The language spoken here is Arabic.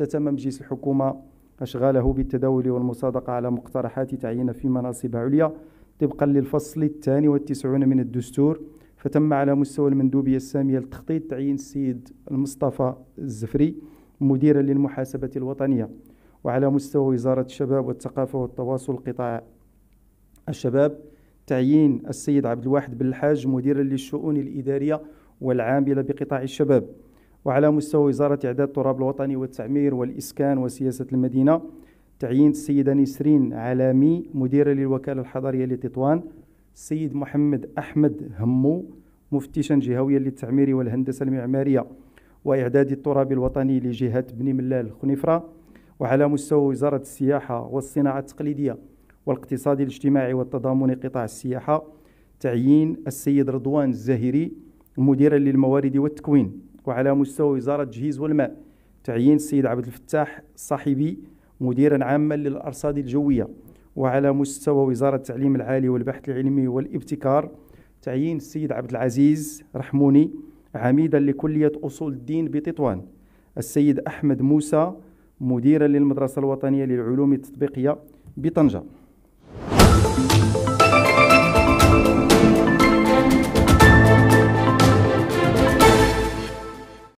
واختتم مجلس الحكومة أشغاله بالتداول والمصادقة على مقترحات تعيين في مناصب عليا طبقا للفصل الثاني والتسعون من الدستور فتم على مستوى المندوبية السامية للتخطيط تعيين السيد المصطفى الزفري مديرا للمحاسبة الوطنية وعلى مستوى وزارة الشباب والثقافة والتواصل قطاع الشباب تعيين السيد عبد الواحد بن الحاج مديرا للشؤون الإدارية والعاملة بقطاع الشباب وعلى مستوى وزارة إعداد التراب الوطني والتعمير والإسكان وسياسة المدينة تعيين السيدة نسرين علامي مديرة للوكالة الحضرية لتطوان السيد محمد أحمد همو مفتشا جهويا للتعمير والهندسة المعمارية وإعداد التراب الوطني لجهة بني ملال خنيفرة وعلى مستوى وزارة السياحة والصناعة التقليدية والاقتصاد الاجتماعي والتضامن قطاع السياحة تعيين السيد رضوان الزاهري مديرا للموارد والتكوين وعلى مستوى وزارة التجهيز والماء تعيين السيد عبد الفتاح الصاحبي مديرا عاما للأرصاد الجوية وعلى مستوى وزارة التعليم العالي والبحث العلمي والابتكار تعيين السيد عبد العزيز رحموني عميدا لكلية أصول الدين بتطوان السيد أحمد موسى مديرا للمدرسة الوطنية للعلوم التطبيقية بطنجة